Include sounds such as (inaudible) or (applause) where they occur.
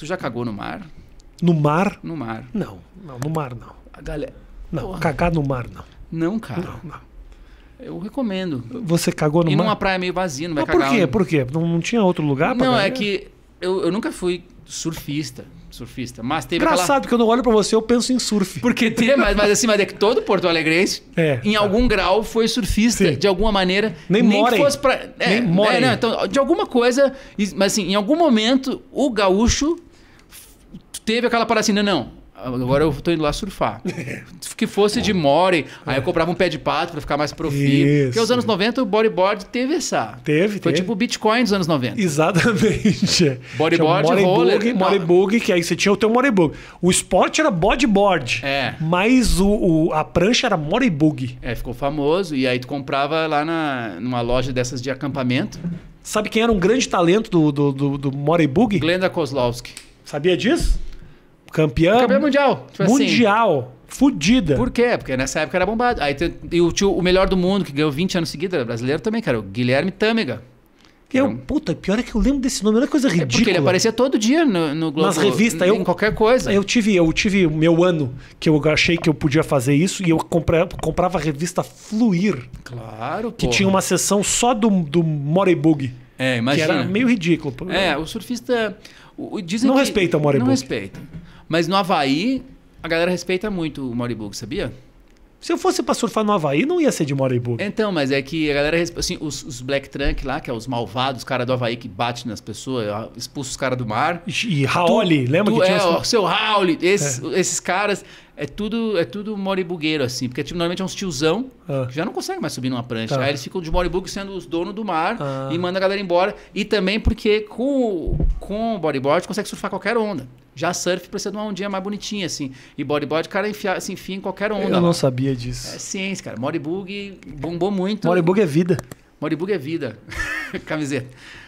Tu já cagou no mar? No mar? No mar. Não, não, no mar não. A galera. Não, Porra. cagar no mar não. Não, cara. Não, não. Eu recomendo. Você cagou no e mar? E numa praia meio vazia, não vai Mas cagar. Por quê? Por quê? Não, não, tinha outro lugar pra Não, cagar? é que eu, eu nunca fui surfista surfista. Mas teve Engraçado, aquela... eu não olho para você, eu penso em surf. Porque tem, (laughs) mas, mas assim, mas é que todo Porto Alegrense, é, em tá. algum grau, foi surfista, Sim. de alguma maneira. Nem, nem fosse Pra... É, nem né, morem. É, não, então, de alguma coisa, mas assim, em algum momento, o gaúcho teve aquela parada assim, não, não, Agora eu tô indo lá surfar. (laughs) que fosse de é. more, aí eu é. comprava um pé de pato para ficar mais profundo. Porque os anos 90 o bodyboard teve essa. Teve, Foi teve. tipo o Bitcoin dos anos 90. Exatamente. (laughs) Bodyboard, tinha roller. Bug, tá. que aí você tinha o teu moribug. O esporte era bodyboard. É. Mas o, o a prancha era moribug. É, ficou famoso. E aí tu comprava lá na, numa loja dessas de acampamento. Sabe quem era um grande talento do, do, do, do Glenda Kozlowski. Sabia disso? campeã. Campeã mundial. Tipo assim, mundial. Assim. Fudida. Por quê? Porque nessa época era bombado. Aí tem, e o, tio, o melhor do mundo, que ganhou 20 anos seguidos, era brasileiro também, cara, o Guilherme Tâmega. Eu, é um... Puta, pior é que eu lembro desse nome, olha que coisa ridícula. É porque ele aparecia todo dia no, no Globo. Nas revistas, eu. Em qualquer coisa. Eu tive, eu tive meu ano que eu achei que eu podia fazer isso e eu comprava comprava a revista Fluir. Claro, Que porra. tinha uma sessão só do, do Morebug. É, imagina. Que era meio ridículo. É, o surfista. O, dizem não que, respeita o Morebug. Não respeita. Mas no Havaí, a galera respeita muito o Moribug, sabia? Se eu fosse pra surfar no Havaí, não ia ser de Moribug. Então, mas é que a galera. Assim, os, os Black Trunk lá, que é os malvados, os caras do Havaí que bate nas pessoas, expulsa os caras do mar. E Raoli, lembra tu, que tinha. É, os... seu Raoli, esses, é. esses caras. É tudo, é tudo moribugueiro, assim. Porque tipo, normalmente é uns tiozão ah. que já não consegue mais subir numa prancha. Tá. Aí eles ficam de moribugo sendo os donos do mar ah. e mandam a galera embora. E também porque com, com o bodyboard consegue surfar qualquer onda. Já surf precisa de uma ondinha mais bonitinha, assim. E bodyboard, cara, enfia, se enfia em qualquer onda. Eu não sabia disso. É ciência, cara. Moribug bombou muito. Moribug é vida. Moribug é vida. (laughs) Camiseta.